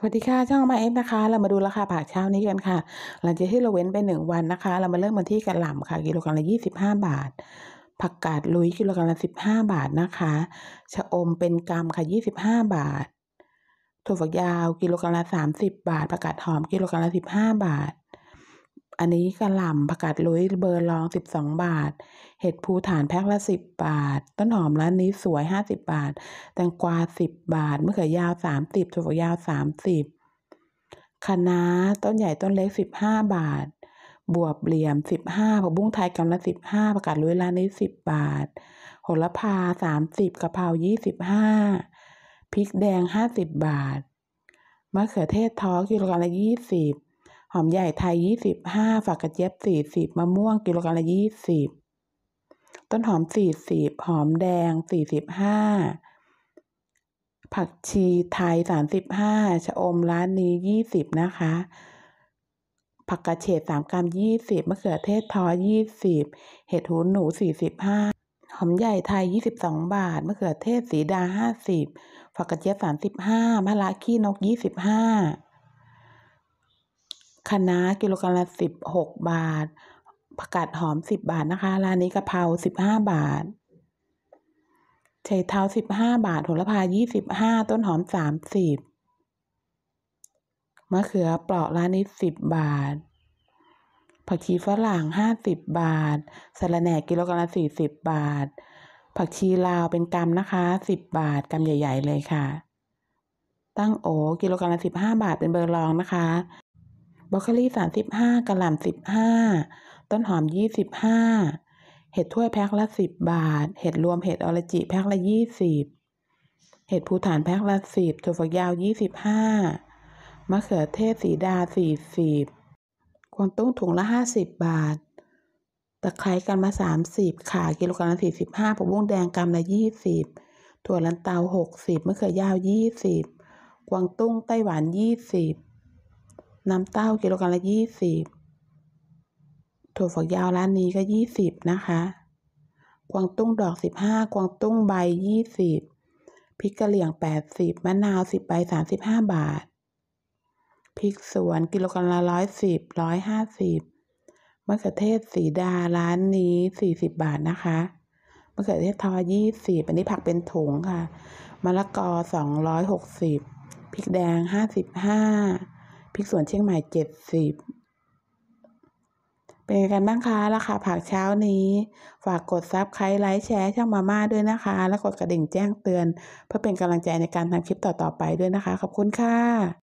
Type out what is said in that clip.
สวัสดีค่ะ ช่องมาเอฟนะคะ เรามาดูราคาผักเช้านี้กันค่ะ หลังจากที่เราเว้นไปหนึ่งวันนะคะ เรามาเริ่มมาที่กระหล่ำค่ะ กิโลกรัมละยี่สิบห้าบาท ผักกาดลุยกิโลกรัมละสิบห้าบาทนะคะ ชะอมเป็นกรัมค่ะยี่สิบห้าบาทถั่วฝักยาวกิโลกรัมละสามสิบบาท ผักกาดหอมกิโลกรัมละสิบห้าบาทอันนี้กระหล่ำผักกาดลุยเบอร์รองสิบสองบาท เห็ดภูฐานแพ็คละสิบบาท ต้นหอมร้านนี้สวยห้าสิบบาท แตงกวาสิบบาทมะเขือยาวสามสิบถั่วฝักยาวสามสิบคะน้าต้นใหญ่ต้นเล็กสิบห้าบาท บวบเหลี่ยมสิบห้าผักบุ้งไทยกำละสิบห้าผักกาดลุยร้านนี้สิบบาทโหระพาสามสิบกะเพรายี่สิบห้าพริกแดงห้าสิบบาท มะเขือเทศทอกิโลกรัมละยี่สิบหอมใหญ่ไทย 25ฝักกระเจี๊ยบ40มะม่วงกิโลกรัมละ20 ต้นหอม 40 หอมแดง 45 ผักชีไทย 35ชะอมร้านนี้20 นะคะ ผักกระเฉด3กรัม20มะเขือเทศทอ20 เห็ดหูหนู 45 หอมใหญ่ไทย 22 บาทมะเขือเทศสีดา 50ฝักกระเจี๊ยบ35มะละขี้นก 25คะน้ากิโลกรัมละสิบหกบาท ผักกาดหอมสิบบาทนะคะร้านนี้กะเพราสิบห้าบาทไชเท้าสิบห้าบาท โหระพายี่สิบห้าต้นหอมสามสิบมะเขือเปราะร้านนี้สิบบาท ผักชีฝรั่งห้าสิบบาทสาระแหน่กิโลกรัมละสี่สิบบาท ผักชีลาวเป็นกรัมนะคะสิบบาทกรัมใหญ่ ๆ เลยค่ะ ตั้งโอกิโลกรัมละสิบห้าบาทเป็นเบอร์รองนะคะบรอกกคลี35กระหล่ำ 15 ต้นหอม 25 เห็ดถ้วยแพ็คละ 10 บาท เห็ดรวมเห็ดออร์จิ แพ็คละ 20 เห็ดภูฐานแพ็คละ 10ถั่วฝักยาว 25 มะเขือเทศสีดา 40 กวางตุ้งถุงละ 50 บาท ตะไคร้กันมา 30 ขากิโลกรัมละ 45ผักบุ้งแดงกรัมละ 20 ถั่วลันเตา 60 มะเขือยาว 20 กวางตุ้งไต้หวัน20น้ำเต้ากิโลกรัมละยี่สิบถั่วฝักยาวร้านนี้ก็ยี่สิบนะคะกวางตุ้งดอกสิบห้ากวางตุ้งใบยี่สิบพริกกะเหรี่ยงแปดสิบมะนาวสิบใบสามสิบห้าบาท พริกสวนกิโลกรัมละร้อยสิบ ร้อยห้าสิบมะเขือเทศสีดาร้านนี้สี่สิบบาทนะคะมะเขือเทศทอยี่สิบ อันนี้ผักเป็นถุงค่ะมะละกอสองร้อยหกสิบพริกแดงห้าสิบห้าพริกสวนเชียงใหม่เจ็ดสิบ เป็นกันบ้างคะราคาผักเช้านี้ ฝากกดซับไครไลค์แชร์ช่องมาม่าด้วยนะคะ และกดกระดิ่งแจ้งเตือน เพื่อเป็นกำลังใจในการทำคลิปต่อ ๆ ไปด้วยนะคะ ขอบคุณค่ะ